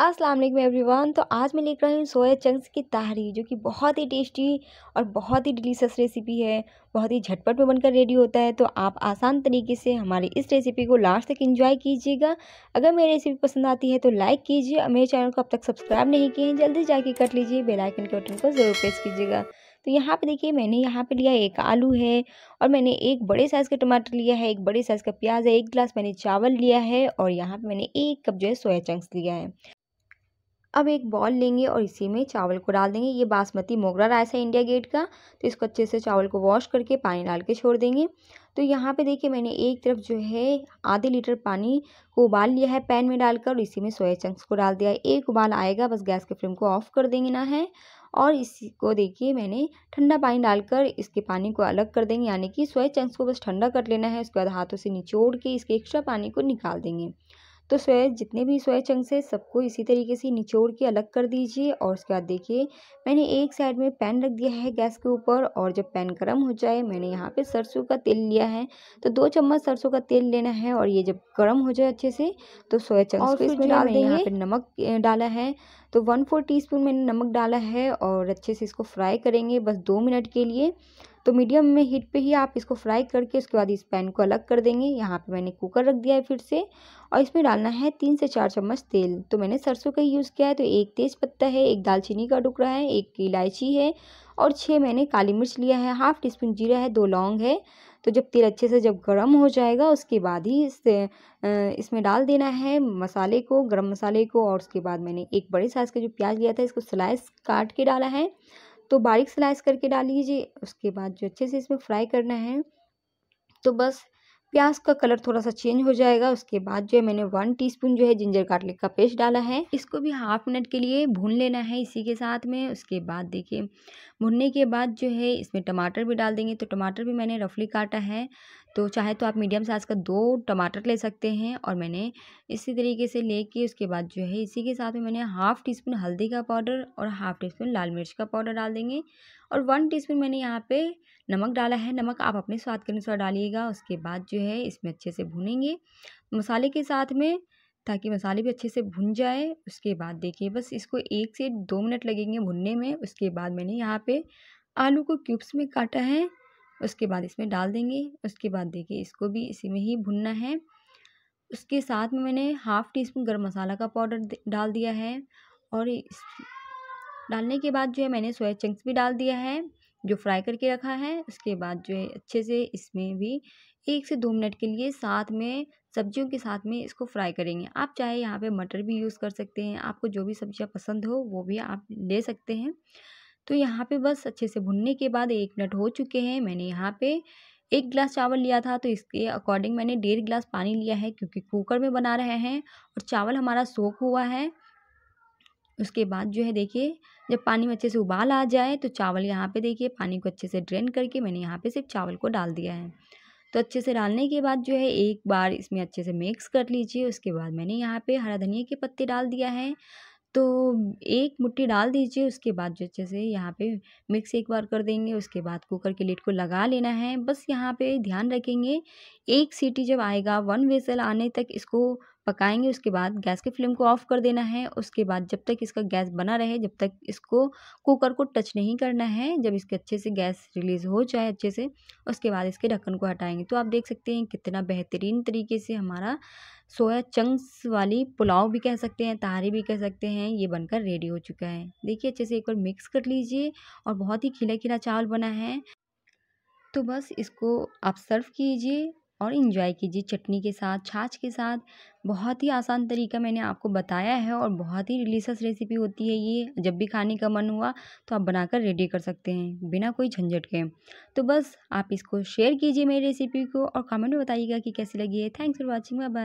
अस्सलाम वालेकुम एवरीवन तो आज मैं लेकर आई हूँ सोया चंक्स की तहरी जो कि बहुत ही टेस्टी और बहुत ही डिलीशियस रेसिपी है बहुत ही झटपट में बनकर रेडी होता है तो आप आसान तरीके से हमारी इस रेसिपी को लास्ट तक एंजॉय कीजिएगा अगर मेरी रेसिपी पसंद आती है तो लाइक कीजिए और मेरे चैनल को अब तक सब्सक्राइब नहीं किए हैं जल्दी जाके कर लीजिए बेलाइकन के बटन को ज़रूर प्रेस कीजिएगा तो यहाँ पे देखिए मैंने यहाँ पे लिया एक आलू है और मैंने एक बड़े साइज़ का टमाटर लिया है एक बड़े साइज़ का प्याज है एक गिलास मैंने चावल लिया है और यहाँ पे मैंने एक कप जो है सोया चंक्स लिया है अब एक बॉल लेंगे और इसी में चावल को डाल देंगे ये बासमती मोगरा राइस है इंडिया गेट का तो इसको अच्छे से चावल को वॉश करके पानी डाल के छोड़ देंगे तो यहाँ पे देखिए मैंने एक तरफ जो है आधे लीटर पानी को उबाल लिया है पैन में डालकर और इसी में सोया चंक्स को डाल दिया है एक उबाल आएगा बस गैस के फ्लेम को ऑफ कर देंगे ना है और इसी को देखिए मैंने ठंडा पानी डालकर इसके पानी को अलग कर देंगे यानी कि सोया चंक्स को बस ठंडा कर लेना है उसके बाद हाथों से निचोड़ के इसके एक्स्ट्रा पानी को निकाल देंगे तो सोया जितने भी सोया चंक्स हैं सबको इसी तरीके से निचोड़ के अलग कर दीजिए और उसके बाद देखिए मैंने एक साइड में पैन रख दिया है गैस के ऊपर और जब पैन गर्म हो जाए मैंने यहाँ पे सरसों का तेल लिया है तो दो चम्मच सरसों का तेल लेना है और ये जब गर्म हो जाए अच्छे से तो सोया चंक्स और इसमें डाल देंगे यहाँ नमक डाला है तो वन फोर टी मैंने नमक डाला है और अच्छे से इसको फ्राई करेंगे बस दो मिनट के लिए तो मीडियम में हीट पे ही आप इसको फ्राई करके उसके बाद इस पैन को अलग कर देंगे यहाँ पे मैंने कुकर रख दिया है फिर से और इसमें डालना है तीन से चार चम्मच तेल तो मैंने सरसों का ही यूज़ किया है तो एक तेज़ पत्ता है एक दालचीनी का टुकड़ा है एक इलायची है और छः मैंने काली मिर्च लिया है हाफ़ टी स्पून जीरा है दो लौंग है तो जब तेल अच्छे से जब गर्म हो जाएगा उसके बाद ही इस इसमें डाल देना है मसाले को गर्म मसाले को और उसके बाद मैंने एक बड़े साइज़ का जो प्याज लिया था इसको स्लाइस काट के डाला है तो बारीक स्लाइस करके डाल लीजिए उसके बाद जो अच्छे से इसमें फ्राई करना है तो बस प्याज का कलर थोड़ा सा चेंज हो जाएगा उसके बाद जो है मैंने वन टीस्पून जो है जिंजर गार्लिक का पेस्ट डाला है इसको भी हाफ मिनट के लिए भून लेना है इसी के साथ में उसके बाद देखिए भुनने के बाद जो है इसमें टमाटर भी डाल देंगे तो टमाटर भी मैंने रफली काटा है तो चाहे तो आप मीडियम साइज़ का दो टमाटर ले सकते हैं और मैंने इसी तरीके से ले के उसके बाद जो है इसी के साथ में मैंने हाफ़ टी स्पून हल्दी का पाउडर और हाफ़ टी स्पून लाल मिर्च का पाउडर डाल देंगे और वन टीस्पून मैंने यहाँ पे नमक डाला है नमक आप अपने स्वाद के अनुसार डालिएगा उसके बाद जो है इसमें अच्छे से भुनेंगे मसाले के साथ में ताकि मसाले भी अच्छे से भुन जाए उसके बाद देखिए बस इसको एक से दो मिनट लगेंगे भुनने में उसके बाद मैंने यहाँ पे आलू को क्यूब्स में काटा है उसके बाद इसमें डाल देंगे उसके बाद देखिए इसको भी इसी में ही भुनना है उसके साथ में मैंने हाफ़ टी स्पून गर्म मसाला का पाउडर डाल दिया है और डालने के बाद जो है मैंने सोया चंक्स भी डाल दिया है जो फ्राई करके रखा है उसके बाद जो है अच्छे से इसमें भी एक से दो मिनट के लिए साथ में सब्जियों के साथ में इसको फ्राई करेंगे आप चाहे यहाँ पे मटर भी यूज़ कर सकते हैं आपको जो भी सब्जियाँ पसंद हो वो भी आप ले सकते हैं तो यहाँ पे बस अच्छे से भुनने के बाद एक मिनट हो चुके हैं मैंने यहाँ पे एक गिलास चावल लिया था तो इसके अकॉर्डिंग मैंने डेढ़ गिलास पानी लिया है क्योंकि कुकर में बना रहे हैं और चावल हमारा सोख हुआ है उसके बाद जो है देखिए जब पानी में अच्छे से उबाल आ जाए तो चावल यहाँ पे देखिए पानी को अच्छे से ड्रेन करके मैंने यहाँ पे सिर्फ चावल को डाल दिया है तो अच्छे से डालने के बाद जो है एक बार इसमें अच्छे से मिक्स कर लीजिए उसके बाद मैंने यहाँ पे हरा धनिया के पत्ते डाल दिया है तो एक मुट्ठी डाल दीजिए उसके बाद जो अच्छे से यहाँ पे मिक्स एक बार कर देंगे उसके बाद कुकर के लेट को लगा लेना है बस यहाँ पे ध्यान रखेंगे एक सीटी जब आएगा वन वेसल आने तक इसको पकाएंगे उसके बाद गैस के फ्लेम को ऑफ़ कर देना है उसके बाद जब तक इसका गैस बना रहे जब तक इसको कुकर को टच नहीं करना है जब इसके अच्छे से गैस रिलीज़ हो जाए अच्छे से उसके बाद इसके ढक्कन को हटाएंगे तो आप देख सकते हैं कितना बेहतरीन तरीके से हमारा सोया चंक्स वाली पुलाव भी कह सकते हैं तहारी भी कह सकते हैं ये बनकर रेडी हो चुका है देखिए अच्छे से एक बार मिक्स कर लीजिए और बहुत ही खिला खिला चावल बना है तो बस इसको आप सर्व कीजिए और इन्जॉय कीजिए चटनी के साथ छाछ के साथ बहुत ही आसान तरीका मैंने आपको बताया है और बहुत ही डिलीशस रेसिपी होती है ये जब भी खाने का मन हुआ तो आप बनाकर रेडी कर सकते हैं बिना कोई झंझट के तो बस आप इसको शेयर कीजिए मेरी रेसिपी को और कमेंट में बताइएगा कि कैसी लगी है थैंक्स फॉर वॉचिंग बाय